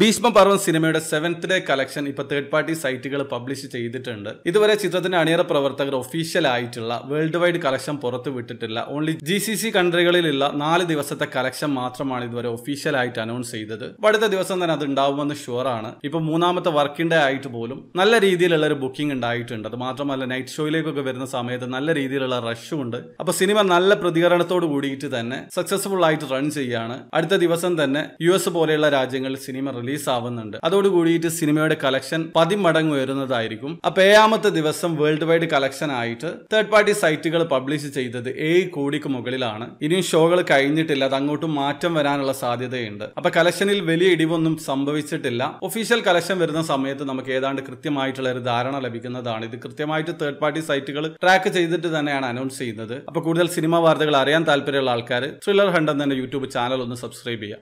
ഭീഷ്മ പർവൻ സിനിമയുടെ seventh day collection ഇപ്പൊ third party സൈറ്റുകൾ പബ്ലിഷ് ചെയ്തിട്ടുണ്ട് ഇതുവരെ ചിത്രത്തിന്റെ അണിയറ പ്രവർത്തകർ ഒഫീഷ്യൽ ആയിട്ടുള്ള വേൾഡ് വൈഡ് കളക്ഷൻ പുറത്തു വിട്ടിട്ടില്ല ഓൺലി ജി സി സി കൺട്രികളിലുള്ള നാല് ദിവസത്തെ കളക്ഷൻ മാത്രമാണ് ഇതുവരെ ഒഫീഷ്യൽ ആയിട്ട് അനൗൺസ് ചെയ്തത് അടുത്ത ദിവസം തന്നെ അത് ഉണ്ടാവുമെന്ന് ഷുവർ ആണ് ഇപ്പൊ മൂന്നാമത്തെ വർക്കിംഗ് ഡേ ആയിട്ട് പോലും നല്ല രീതിയിലുള്ള ഒരു ബുക്കിംഗ് ഉണ്ടായിട്ടുണ്ട് അത് മാത്രമല്ല നൈറ്റ് ഷോയിലേക്കൊക്കെ വരുന്ന സമയത്ത് നല്ല രീതിയിലുള്ള റഷും ഉണ്ട് അപ്പൊ സിനിമ നല്ല പ്രതികരണത്തോട് കൂടിയിട്ട് തന്നെ സക്സസ്ഫുൾ ആയിട്ട് റൺ ചെയ്യാണ് അടുത്ത ദിവസം തന്നെ യു എസ് പോലെയുള്ള രാജ്യങ്ങളിൽ സിനിമ റിലീസാവുന്നുണ്ട് അതോടുകൂടിയിട്ട് സിനിമയുടെ കളക്ഷൻ പതിമടങ്ങ് വരുന്നതായിരിക്കും അപ്പൊ ഏഴാമത്തെ ദിവസം വേൾഡ് വൈഡ് കളക്ഷൻ ആയിട്ട് തേർഡ് പാർട്ടി സൈറ്റുകൾ പബ്ലിഷ് ചെയ്തത് ഏഴ് കോടിക്ക് മുകളിലാണ് ഇനിയും ഷോകൾ കഴിഞ്ഞിട്ടില്ല അത് അങ്ങോട്ടും മാറ്റം വരാനുള്ള സാധ്യതയുണ്ട് അപ്പൊ കളക്ഷനിൽ വലിയ ഇടിവൊന്നും സംഭവിച്ചിട്ടില്ല ഒഫീഷ്യൽ കളക്ഷൻ വരുന്ന സമയത്ത് നമുക്ക് ഏതാണ്ട് കൃത്യമായിട്ടുള്ള ഒരു ധാരണ ലഭിക്കുന്നതാണ് ഇത് കൃത്യമായിട്ട് തേർഡ് പാർട്ടി സൈറ്റുകൾ ട്രാക്ക് ചെയ്തിട്ട് തന്നെയാണ് അനൗൺസ് ചെയ്യുന്നത് അപ്പൊ കൂടുതൽ സിനിമാ വാർത്തകൾ അറിയാൻ താല്പര്യമുള്ള ആൾക്കാർ ത്രില്ലർ ഹണ്ട് എന്ന യൂട്യൂബ് ചാനൽ ഒന്ന് സബ്സ്ക്രൈബ് ചെയ്യുക